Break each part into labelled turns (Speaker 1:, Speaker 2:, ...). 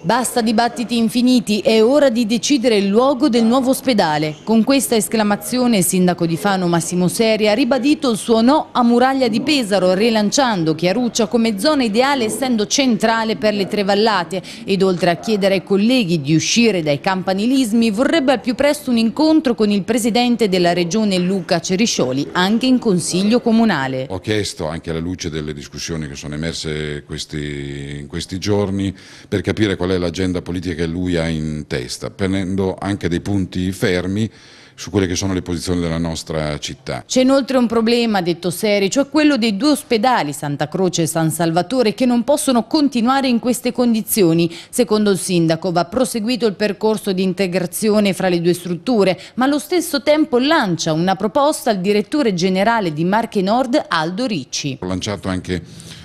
Speaker 1: Basta dibattiti infiniti, è ora di decidere il luogo del nuovo ospedale. Con questa esclamazione il sindaco di Fano Massimo Seri ha ribadito il suo no a Muraglia di Pesaro, rilanciando Chiaruccia come zona ideale essendo centrale per le tre vallate ed oltre a chiedere ai colleghi di uscire dai campanilismi vorrebbe al più presto un incontro con il presidente della regione Luca Ceriscioli anche in consiglio comunale. Ho
Speaker 2: chiesto anche alla luce delle discussioni che sono emerse questi, in questi giorni per capire qual è l'agenda politica che lui ha in testa, prendendo anche dei punti fermi su quelle che sono le posizioni della nostra città.
Speaker 1: C'è inoltre un problema, detto Seri, cioè quello dei due ospedali, Santa Croce e San Salvatore, che non possono continuare in queste condizioni. Secondo il sindaco va proseguito il percorso di integrazione fra le due strutture, ma allo stesso tempo lancia una proposta al direttore generale di Marche Nord, Aldo Ricci.
Speaker 2: Ho lanciato anche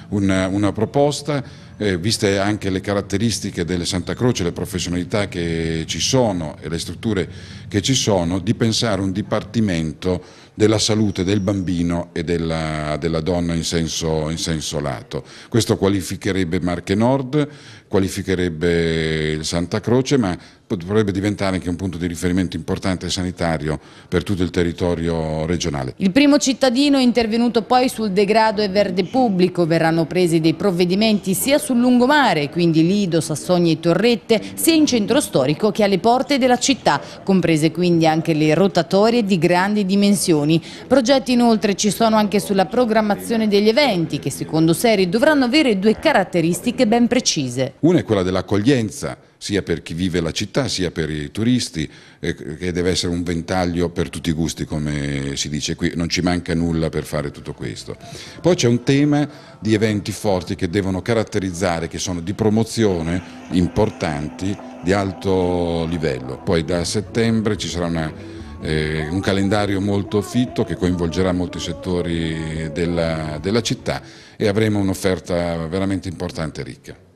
Speaker 2: una, una proposta eh, viste anche le caratteristiche delle Santa Croce, le professionalità che ci sono e le strutture che ci sono, di pensare un dipartimento della salute del bambino e della, della donna in senso, in senso, lato. Questo qualificherebbe Marche Nord, qualificherebbe il Santa Croce, ma potrebbe diventare anche un punto di riferimento importante sanitario per tutto il territorio regionale.
Speaker 1: Il primo cittadino intervenuto poi sul degrado e verde pubblico, verranno presi dei provvedimenti sia sul lungomare, quindi Lido, Sassogni e Torrette, sia in centro storico che alle porte della città, comprese quindi anche le rotatorie di grandi dimensioni Regioni. Progetti inoltre ci sono anche sulla programmazione degli eventi che secondo Seri dovranno avere due caratteristiche ben precise.
Speaker 2: Una è quella dell'accoglienza sia per chi vive la città sia per i turisti, eh, che deve essere un ventaglio per tutti i gusti come si dice qui, non ci manca nulla per fare tutto questo. Poi c'è un tema di eventi forti che devono caratterizzare, che sono di promozione importanti, di alto livello. Poi da settembre ci sarà una eh, un calendario molto fitto che coinvolgerà molti settori della, della città e avremo un'offerta veramente importante e ricca.